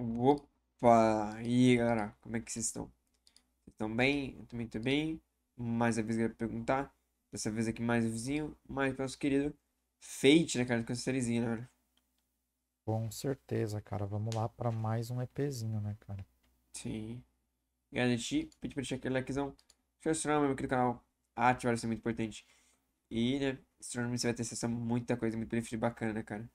Opa! E aí, galera, como é que vocês estão? Vocês estão bem? Eu também tô bem. Mais uma vez eu quero perguntar. Dessa vez aqui mais vizinho, mais nosso querido Fate, né, cara? Com essa sériezinha, né, velho? Com certeza, cara. Vamos lá para mais um EPzinho, né, cara? Sim. garanti pede pra deixar aquele likezão. Se tornar no aqui canal, ativar isso é muito importante. E, né, se tornar você vai ter acesso a muita coisa, muito benefício bacana, né, cara?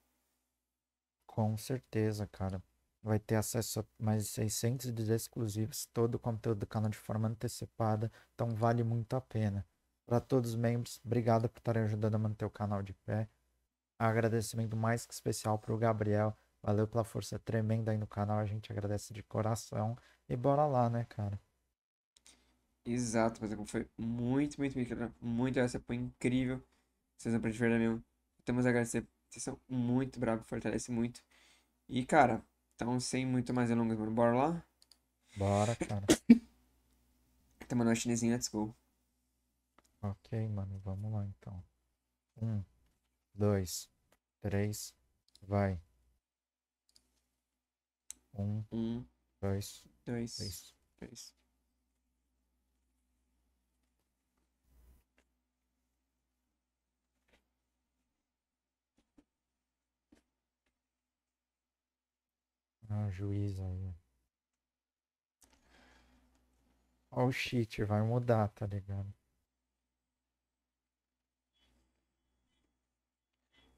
Com certeza, cara vai ter acesso a mais de 600 vídeos exclusivos, todo o conteúdo do canal de forma antecipada, então vale muito a pena. Para todos os membros, obrigado por estarem ajudando a manter o canal de pé. Agradecimento mais que especial para o Gabriel, valeu pela força tremenda aí no canal, a gente agradece de coração. E bora lá, né, cara? Exato, mas foi muito, muito, muito, muito essa foi incrível. Vocês não aprendem verdade mesmo. Temos a agradecer. Vocês são muito bravos, fortalece muito. E, cara, então, sem muito mais delongas, mano, bora lá? Bora, cara. Tá mandando uma chinesinha, let's go. Ok, mano, vamos lá então. Um, dois, três, vai. Um, um dois, dois, três. três. um ah, juiz aí. Olha o shit vai mudar, tá ligado?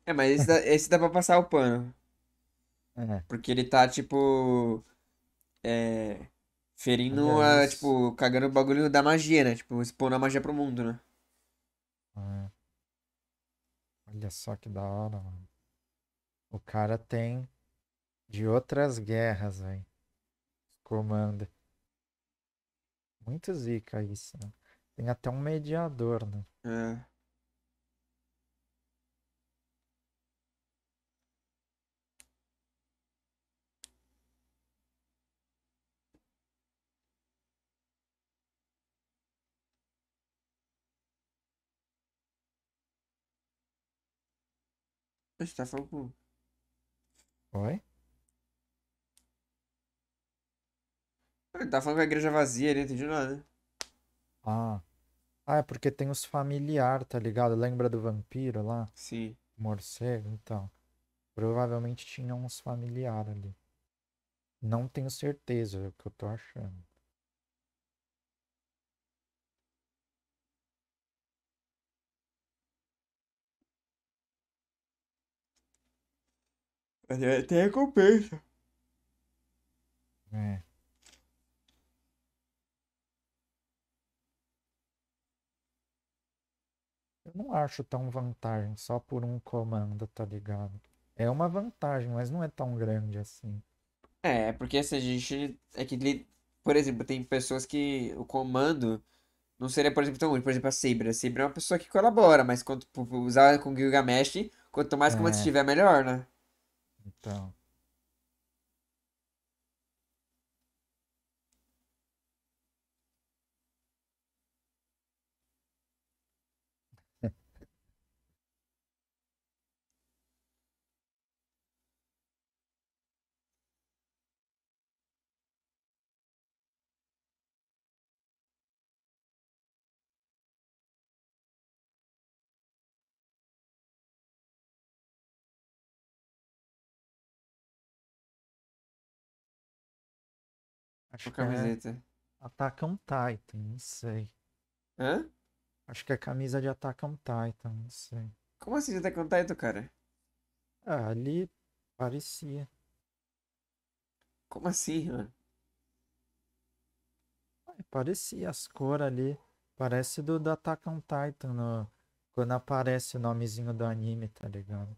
É, mas esse dá, esse dá pra passar o pano. É. Porque ele tá, tipo. É. Ferindo é a, tipo, cagando o bagulho da magia, né? Tipo, expondo a magia pro mundo, né? É. Olha só que da hora, mano. O cara tem de outras guerras, velho. Comanda. Muito zica isso, né? Tem até um mediador, né? É. Poxa, tá falando. Oi? Ah, ele tá falando que a igreja é vazia, ele não entendi nada. Ah. Ah, é porque tem os familiar, tá ligado? Lembra do vampiro lá? Sim. Morcego, então. Provavelmente tinha uns familiar ali. Não tenho certeza do é o que eu tô achando. Mas tem recompensa. É. não acho tão vantagem só por um comando, tá ligado? É uma vantagem, mas não é tão grande assim. É, porque se a gente. É que, por exemplo, tem pessoas que o comando não seria, por exemplo, tão ruim. Por exemplo, a Sabre. A Sabre é uma pessoa que colabora, mas quanto usar com Gilgamesh, quanto mais é. comando estiver, é melhor, né? Então. Acho que é camiseta. É Attack on Titan, não sei. Hã? Acho que é camisa de Attack Titan, não sei. Como assim de Attack Titan, cara? Ah, ali parecia. Como assim, mano? Ah, parecia as cores ali. Parece do, do Attack Titan no... quando aparece o nomezinho do anime, tá ligado?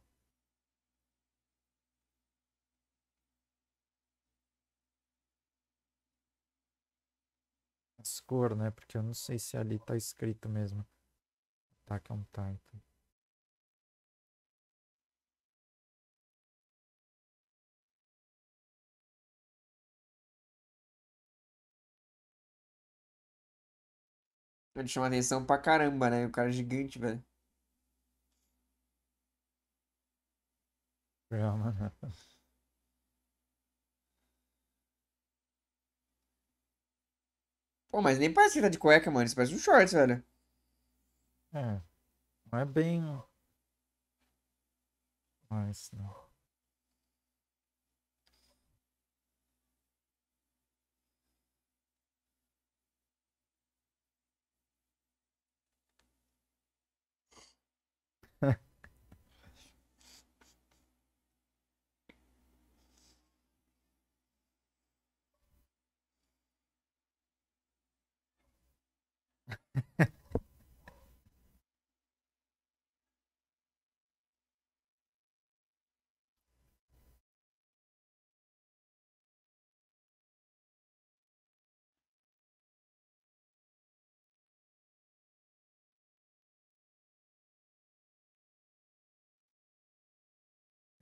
Discord, né? Porque eu não sei se ali tá escrito mesmo. Tá, é um Titan. Ele chama atenção pra caramba, né? O cara é gigante, velho. Real, mano. Né? Pô, mas nem parece que tá de cueca, mano. Isso parece um shorts, velho. É. Não é bem. Mas não.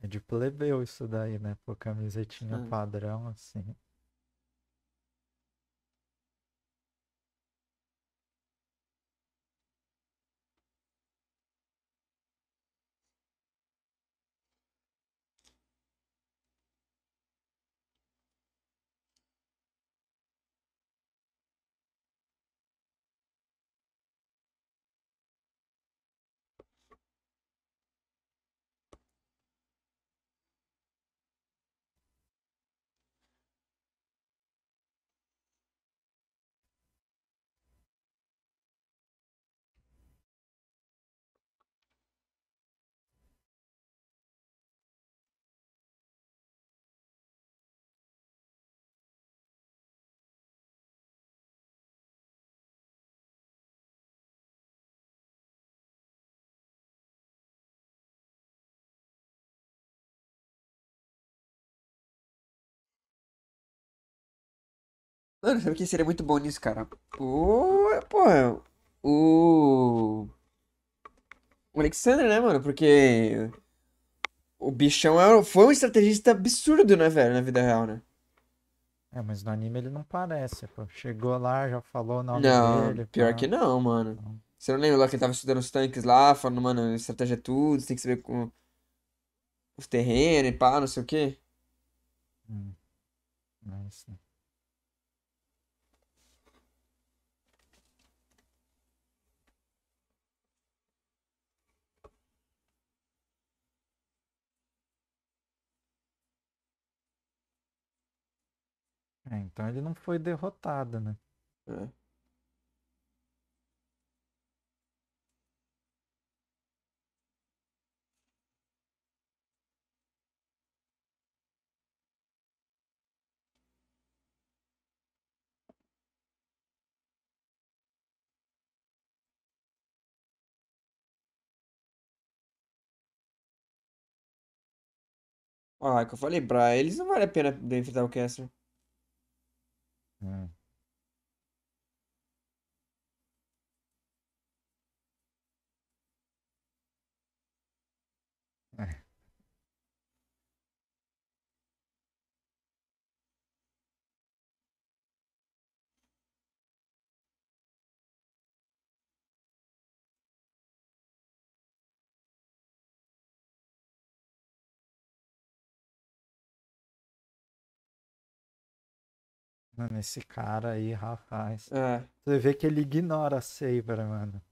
É de plebeu isso daí, né? Por camisetinha é. padrão, assim. Mano, sabe quem seria muito bom nisso, cara? O. Pô, o. O Alexander, né, mano? Porque. O bichão é, foi um estrategista absurdo, né, velho, na vida real, né? É, mas no anime ele não parece, pô. Chegou lá, já falou na. não, dele. Pior pô. que não, mano. Você não lembra lá que ele tava estudando os tanques lá, falando, mano, estratégia é tudo, você tem que saber com os terrenos e pá, não sei o quê. Hum. Não, é É, então ele não foi derrotado, né? É. Ah, é que eu falei, pra eles não vale a pena enfrentar o Caster. Mm. Mano, esse cara aí, rapaz. É. Você vê que ele ignora a Saber, mano.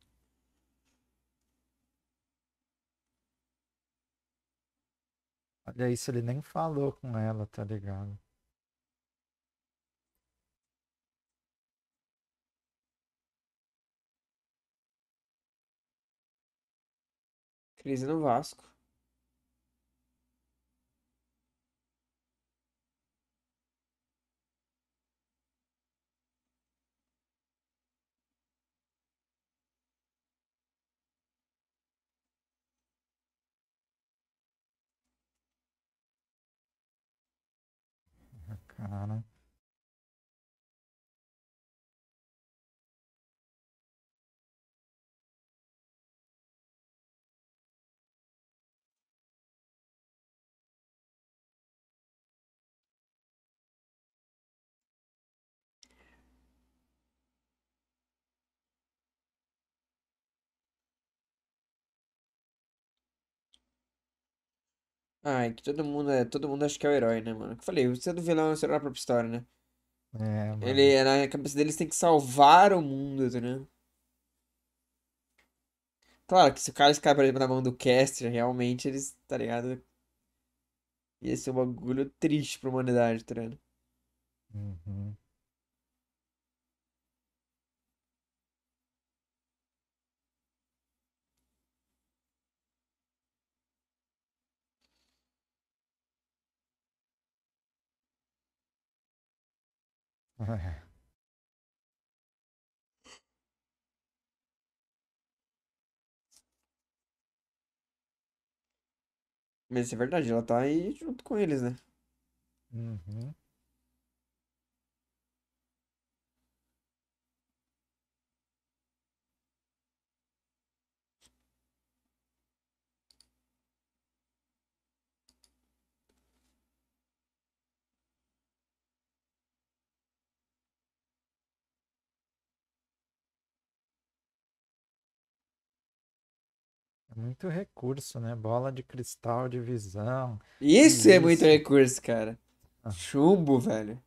Olha isso, ele nem falou com ela, tá ligado? Crise no Vasco. Banana Ai, que todo mundo é. Todo mundo acha que é o herói, né, mano? Eu falei, você é do vilão, você é da própria história, né? É, mano. Ele, é, na cabeça deles tem que salvar o mundo, né Claro que se o cara escapar, por exemplo, na mão do Caster, realmente eles, tá ligado? Ia ser um bagulho triste pra humanidade, tá ligado? Uhum. Mas é verdade, ela tá aí junto com eles, né? Uhum. Muito recurso, né? Bola de cristal de visão. Isso, isso. é muito recurso, cara. Ah. Chumbo, velho.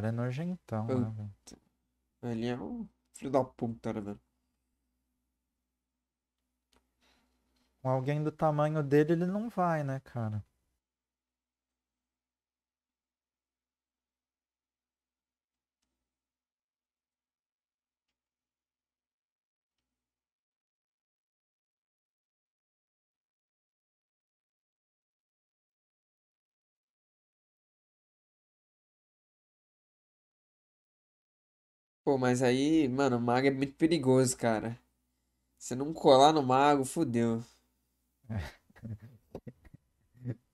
cara é nojentão, né, velho? Ele é um filho da puta, né, velho? Com alguém do tamanho dele, ele não vai, né, cara? Pô, mas aí, mano, o mago é muito perigoso, cara. Se não colar no mago, fodeu.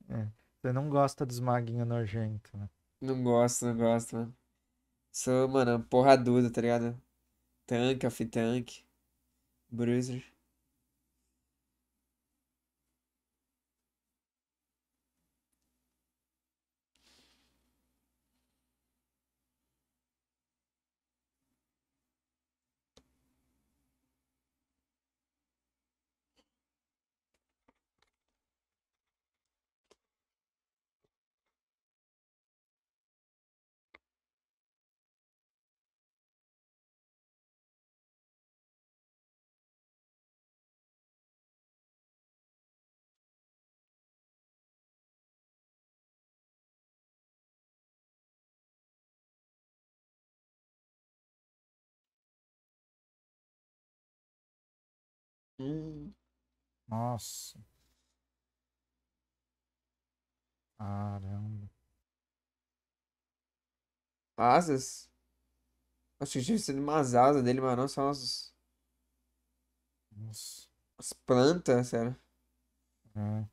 É. Você não gosta dos maguinhos nojentos, né? Não gosto, não gosto, mano. Sou, mano, duda, tá ligado? Tanque, off-tanque, bruiser. Hum. Nossa. Caramba. Asas? Acho que tinha sido umas asas dele, mas não são as. Nossa. As plantas, sério. É.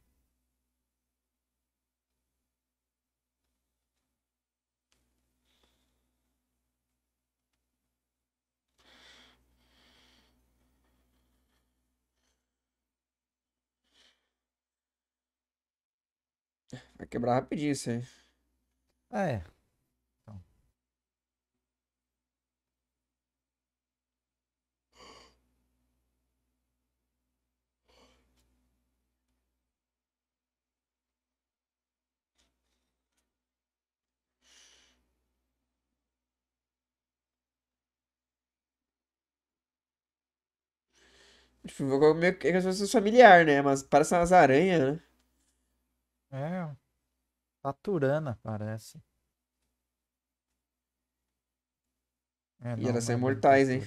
Vai quebrar rapidinho isso aí. Ah, é. Então. meio que é familiar, né? Mas parece umas aranhas, né? É. Taturana parece. É, e elas são imortais, é hein?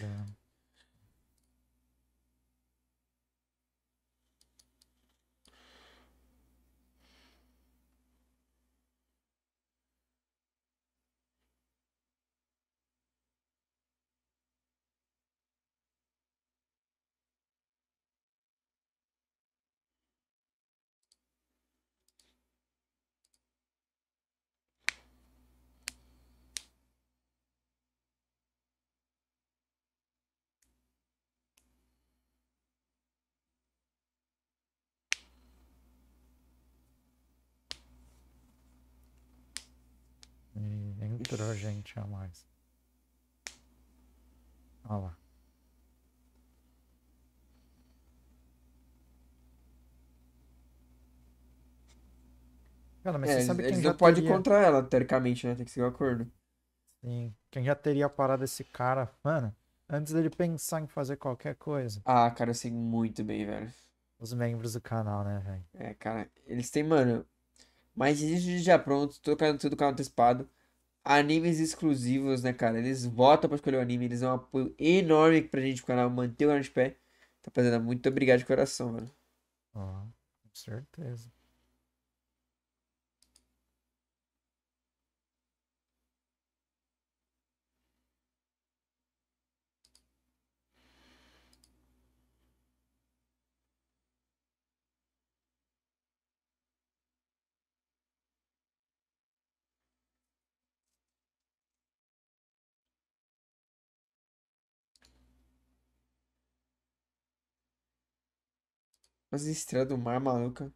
E entrou gente a mais. Olha lá. Cara, mas é, você sabe quem já pode teria... contra ela, teoricamente, né? Tem que seguir o acordo. Sim. Quem já teria parado esse cara, mano, antes dele pensar em fazer qualquer coisa. Ah, cara, eu sei muito bem, velho. Os membros do canal, né, velho? É, cara, eles têm, mano, mas existe já pronto, tô caindo tudo com antecipado. Animes exclusivos, né, cara? Eles votam pra escolher o anime, eles dão um apoio enorme pra gente, pro canal manter o canal de pé. Rapaziada, tá muito obrigado de coração, mano. Ah, com certeza. Mas estrelas do mar maluca.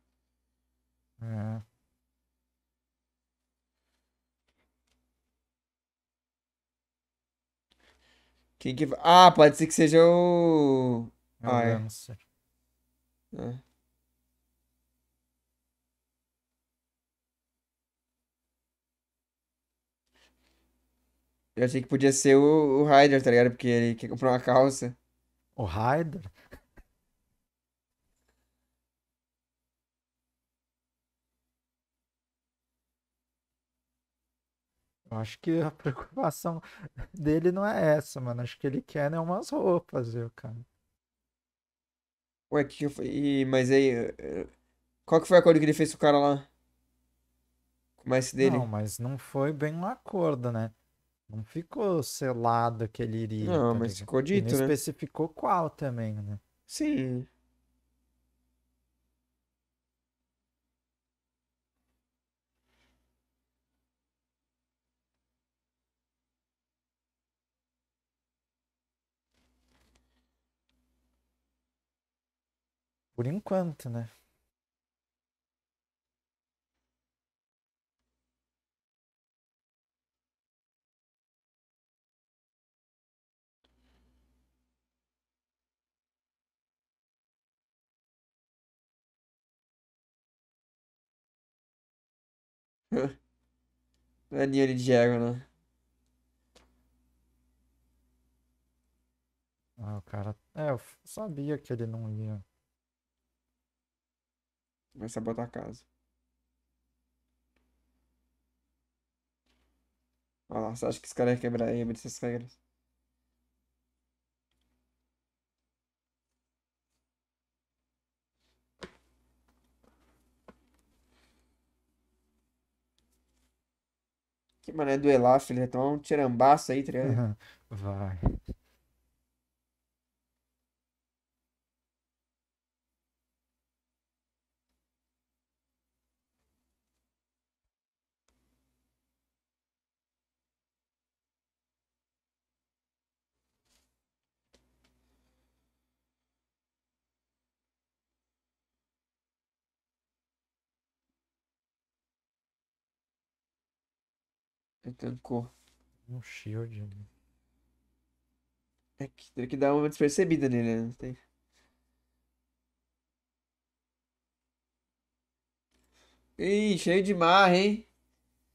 É. Quem que Ah, pode ser que seja o. Eu ah, é. É. Eu achei que podia ser o, o Ryder, tá ligado? Porque ele quer comprar uma calça. O Ryder? Eu acho que a preocupação dele não é essa, mano. Acho que ele quer né, umas roupas, viu, cara. Ué, que que mas aí. Eh, qual que foi o acordo que ele fez com o cara lá? Com o mestre dele? Não, mas não foi bem um acordo, né? Não ficou selado que ele iria. Não, tá mas ligado? ficou dito, ele né? especificou qual também, né? Sim. Por enquanto, né? Não é dinheiro de Diego, né? Ah, o cara. É, eu sabia que ele não ia. Vai sabotar a casa. Olha lá, você acha que esse cara ia quebrar e abrir essas regras? Que mané do duelar, ele Vai tomar um tirambaço aí, tá uhum. Vai. Ele tancou. Um shield. Né? É que que dar uma despercebida nele, né? Tem... Ih, cheio de marra, hein?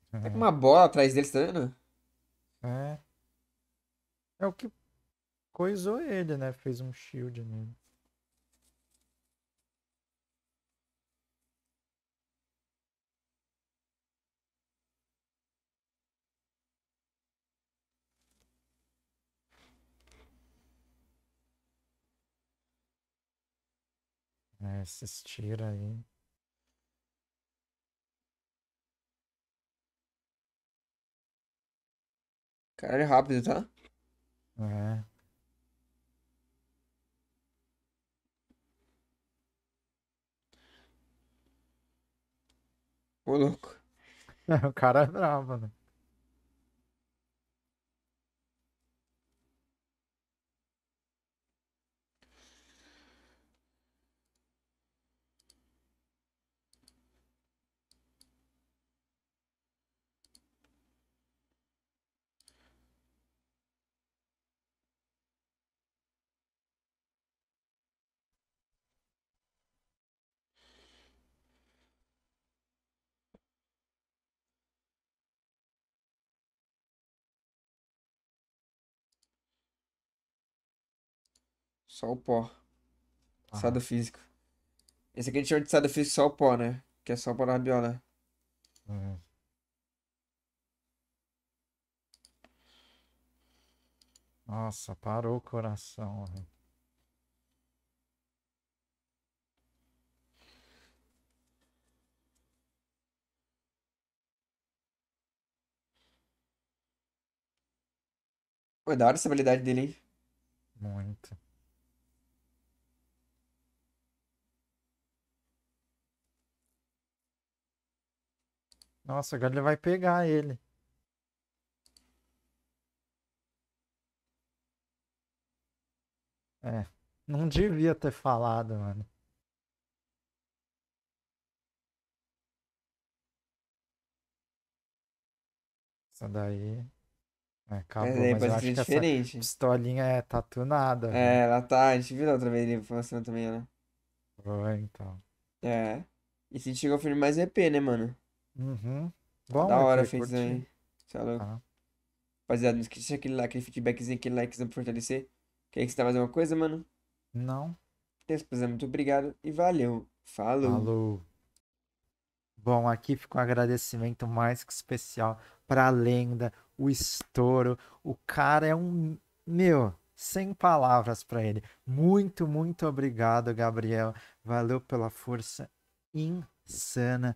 Tá com é. uma bola atrás dele, tá vendo? É. É o que coisou ele, né? Fez um shield nele. né, se aí. Caralho, é rápido, tá? É. Ô, louco. o cara é bravo, né? Só o pó. Ah. físico. Esse aqui a gente chama de sada físico só o pó, né? Que é só o pó da rabiola. Né? Uhum. Nossa, parou o coração. Foi é da hora essa habilidade dele, hein? Muito. Nossa, agora ele vai pegar ele. É, não devia ter falado, mano. Essa daí. É, acabou, é, mas eu acho que diferente. essa pistolinha é tatunada. É, né? ela tá. A gente viu outra vez ele falando também, né? Foi, então. É. E se chegou a filme mais EP, né, mano? Uhum. Bom, tá da hora fez aí. Você é louco. Uhum. Rapaziada, não esqueça aquele, lá, aquele feedbackzinho, aquele likezinho pra fortalecer. Quer que você tá mais alguma coisa, mano? Não. Então, muito obrigado e valeu. Falou. Falou. Bom, aqui fica um agradecimento mais que especial para a lenda, o estouro. O cara é um. Meu, sem palavras para ele. Muito, muito obrigado, Gabriel. Valeu pela força insana